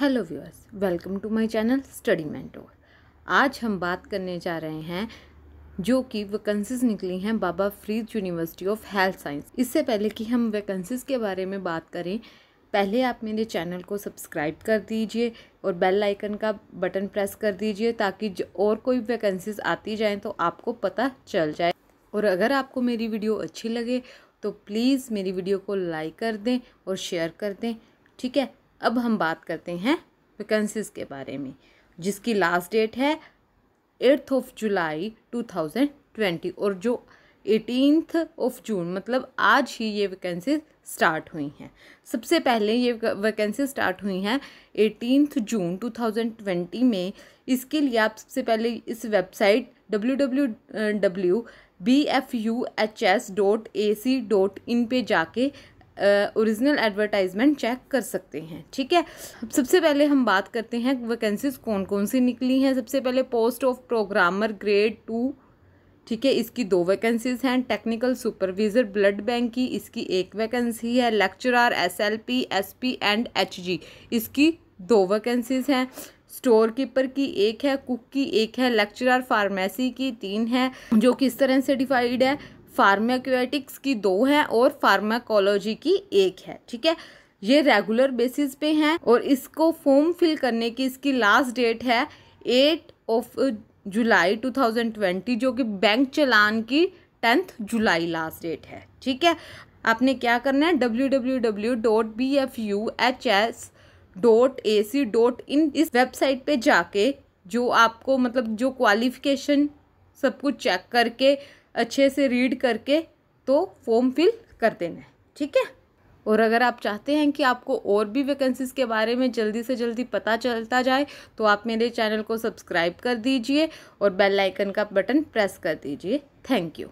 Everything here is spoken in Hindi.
hello viewers welcome to my channel study mentor आज हम बात करने जा रहे हैं जो कि वैकेंसीज निकली हैं Baba Farid university of health science इससे पहले कि हम वैकेंसीज के बारे में बात करें पहले आप मेरे चैनल को सब्सक्राइब कर दीजिए और बेल आइकन का बटन प्रेस कर दीजिए ताकि और कोई वैकेंसीज आती जाएँ तो आपको पता चल जाए और अगर आपको मेरी वीडियो अच्छी लगे तो प्लीज़ मेरी वीडियो को लाइक कर दें और शेयर कर दें ठीक है अब हम बात करते हैं वैकेंसीज के बारे में जिसकी लास्ट डेट है eighth of July two thousand twenty और जो एटीनथ ऑफ जून मतलब आज ही ये वैकेंसी स्टार्ट हुई हैं सबसे पहले ये वैकेंसी स्टार्ट हुई हैं eighteenth June two thousand twenty में इसके लिए आप सबसे पहले इस website W W W B F U H S dot A C dot in पर जाके ओरिजिनल एडवर्टाइजमेंट चेक कर सकते हैं ठीक है सबसे पहले हम बात करते हैं वैकेंसीज कौन कौन सी निकली हैं सबसे पहले post of programmer grade two ठीक है इसकी दो वैकेंसीज़ हैं टेक्निकल सुपरविज़र ब्लड बैंक की इसकी एक वैकेंसी है lecturer SLP SP and HG इसकी दो वैकेंसीज़ हैं स्टोर कीपर की एक है कुक की एक है लेक्चरर फार्मेसी की तीन है जो किस तरह से है फार्माक्यूटिक्स की दो हैं और फार्माकोलॉजी की एक है ठीक है ये रेगुलर बेसिस पे हैं और इसको फॉर्म फिल करने की इसकी लास्ट डेट है एट ऑफ जुलाई 2020 जो कि बैंक चलान की टेंथ जुलाई लास्ट डेट है ठीक है आपने क्या करना है W W W dot B F U H S dot A C dot in इस वेबसाइट पे जाके जो आपको मतलब जो क्वालिफिकेशन सब कुछ चेक करके अच्छे से रीड करके तो फॉर्म फिल कर देना है ठीक है और अगर आप चाहते हैं कि आपको और भी वैकेंसीज़ के बारे में जल्दी से जल्दी पता चलता जाए तो आप मेरे चैनल को सब्सक्राइब कर दीजिए और बेल आइकन का बटन प्रेस कर दीजिए थैंक यू